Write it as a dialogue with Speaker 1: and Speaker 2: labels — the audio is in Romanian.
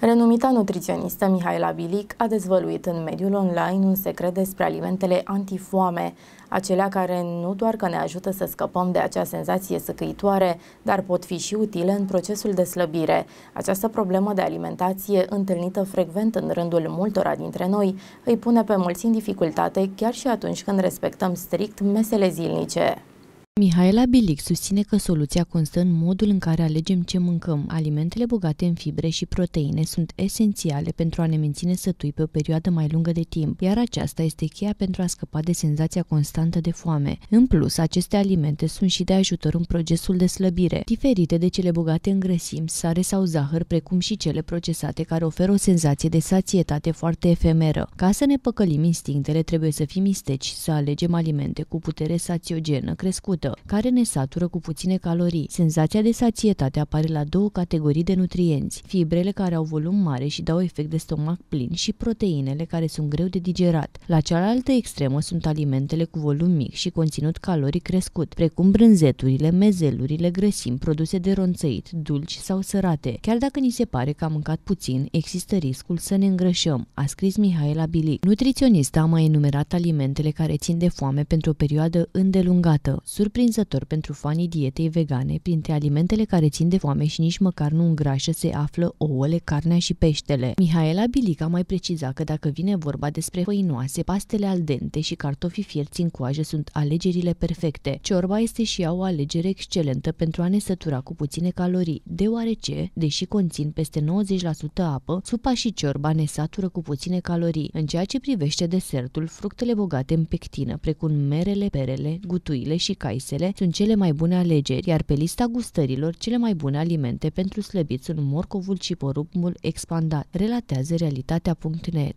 Speaker 1: Renumita nutriționistă Mihaela Bilic a dezvăluit în mediul online un secret despre alimentele antifoame, acelea care nu doar că ne ajută să scăpăm de acea senzație săcăitoare, dar pot fi și utile în procesul de slăbire. Această problemă de alimentație, întâlnită frecvent în rândul multora dintre noi, îi pune pe mulți în dificultate chiar și atunci când respectăm strict mesele zilnice.
Speaker 2: Mihaela Bilic susține că soluția constă în modul în care alegem ce mâncăm. Alimentele bogate în fibre și proteine sunt esențiale pentru a ne menține sătui pe o perioadă mai lungă de timp, iar aceasta este cheia pentru a scăpa de senzația constantă de foame. În plus, aceste alimente sunt și de ajutor în procesul de slăbire, diferite de cele bogate în grăsimi, sare sau zahăr, precum și cele procesate care oferă o senzație de sațietate foarte efemeră. Ca să ne păcălim instinctele, trebuie să fim isteci și să alegem alimente cu putere sațiogenă crescută prăjită, care ne satură cu puține calorii. Senzația de sațietate apare la două categorii de nutrienți, fibrele care au volum mare și dau efect de stomac plin și proteinele care sunt greu de digerat. La cealaltă extremă sunt alimentele cu volum mic și conținut caloric crescut, precum brânzeturile, mezelurile, grăsimi, produse de ronțăit, dulci sau sărate. Chiar dacă ni se pare că am mâncat puțin, există riscul să ne îngrășăm, a scris Mihaela Bilic. Nutriționista a mai enumerat alimentele care țin de foame pentru o perioadă îndelungată. Surprinzător Surprinzător pentru fanii dietei vegane, printre alimentele care țin de foame și nici măcar nu îngrașă se află ouăle, carnea și peștele. Mihaela Bilica mai preciza că dacă vine vorba despre făinoase, pastele al dente și cartofii fierți în coajă sunt alegerile perfecte. Ciorba este și ea o alegere excelentă pentru a ne sătura cu puține calorii, deoarece, deși conțin peste 90% apă, supa și ciorba ne satură cu puține calorii. În ceea ce privește desertul, fructele bogate în pectină, precum merele, perele, gutuile și cai deschisele sunt cele mai bune alegeri, iar pe lista gustărilor cele mai bune alimente pentru slăbiți sunt morcovul și porumbul expandat, relatează realitatea.net.